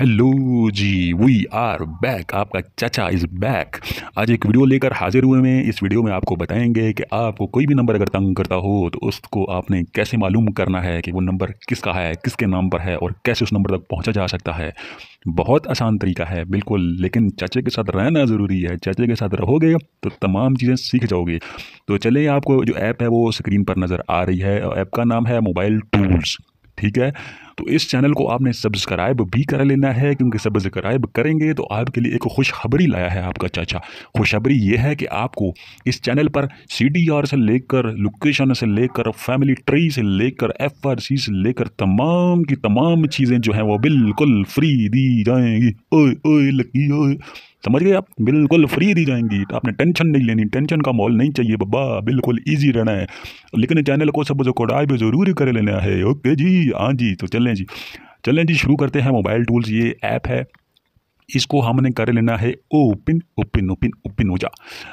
hello ji we are back आपका चाचा is back आज एक वीडियो लेकर हाजिर हुए हैं इस वीडियो में आपको बताएंगे कि आपको कोई भी नंबर अगर तंग करता हो तो उसको आपने कैसे मालूम करना है कि वो नंबर किसका है किसके नाम पर है और कैसे उस नंबर तक पहुंचा जा सकता है बहुत आसान तरीका है बिल्कुल लेकिन चाचे के साथ रहना ज़रूरी है चाचे के साथ रहोगे तो तमाम चीज़ें सीख जाओगे तो चले आपको जो ऐप है वो स्क्रीन पर नज़र आ रही है ऐप का नाम है मोबाइल टूल्स ठीक है तो इस चैनल को आपने सब्सक्राइब भी कर लेना है क्योंकि सब्सक्राइब करेंगे तो आपके लिए एक खुशखबरी लाया है आपका चाचा खुशखबरी यह है कि आपको इस चैनल पर सी से लेकर लोकेशन से लेकर फैमिली ट्री से लेकर एफ से लेकर तमाम की तमाम चीज़ें जो हैं वो बिल्कुल फ्री दी जाएंगी ओए ओए लकी ओए समझ गए आप बिल्कुल फ्री दी जाएंगी आपने टेंशन नहीं लेनी टेंशन का माहौल नहीं चाहिए बब्बा बिल्कुल ईजी रहना है लेकिन चैनल को सब सब्सक्राइब ज़रूर कर लेना है ओके जी हाँ जी तो चलें जी चलें जी शुरू करते हैं मोबाइल टूल्स ये ऐप है इसको हमने कर लेना है ओपन ओपन ओपन ओपन हो जा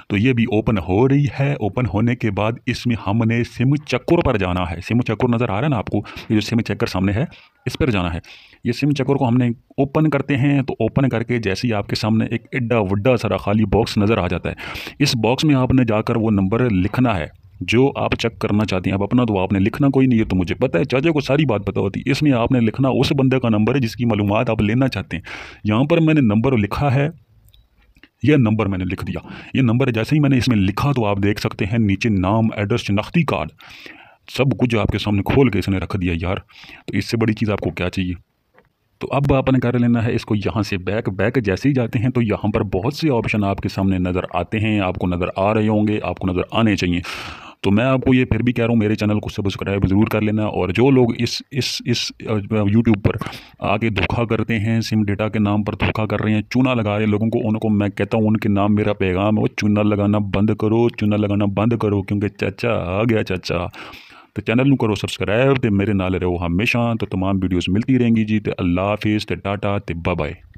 तो ये भी ओपन हो रही है ओपन होने के बाद इसमें हमने सिम चक्कर पर जाना है सिम चक्कर नज़र आ रहा है ना आपको ये जो सिम चक्कर सामने है इस पर जाना है ये सिम चक्कर को हमने ओपन करते हैं तो ओपन करके जैसे ही आपके सामने एक एड्डा वड्डा सारा खाली बॉक्स नज़र आ जाता है इस बॉक्स में आपने जाकर वो नंबर लिखना है जो आप चेक करना चाहते हैं आप अपना तो आपने लिखना कोई नहीं है तो मुझे पता है चाचा को सारी बात पता होती है इसमें आपने लिखना उस बंदे का नंबर है जिसकी मालूम आप लेना चाहते हैं यहाँ पर मैंने नंबर लिखा है यह नंबर मैंने लिख दिया ये नंबर जैसे ही मैंने इसमें लिखा तो आप देख सकते हैं नीचे नाम एड्रेस शनाख्ती कार्ड सब कुछ आपके सामने खोल के इसने रख दिया यार तो इससे बड़ी चीज़ आपको क्या चाहिए तो अब आपने कर लेना है इसको यहाँ से बैक बैक जैसे ही जाते हैं तो यहाँ पर बहुत से ऑप्शन आपके सामने नज़र आते हैं आपको नज़र आ रहे होंगे आपको नज़र आने चाहिए तो मैं आपको ये फिर भी कह रहा हूँ मेरे चैनल को सब्सक्राइब ज़रूर कर लेना और जो लोग इस इस इस यूट्यूब पर आके धोखा करते हैं सिम डेटा के नाम पर धोखा कर रहे हैं चूना लगा रहे हैं लोगों को उनको मैं कहता हूँ उनके नाम मेरा पैगाम है वो चूना लगाना बंद करो चूना लगाना बंद करो क्योंकि चाचा आ गया चाचा तो चैनल में करो सब्सक्राइब तो मेरे नाल रहो हमेशा तो तमाम वीडियोज़ मिलती रहेंगी जी तो अल्लाह हाफिज़ तो टाटा तो बाय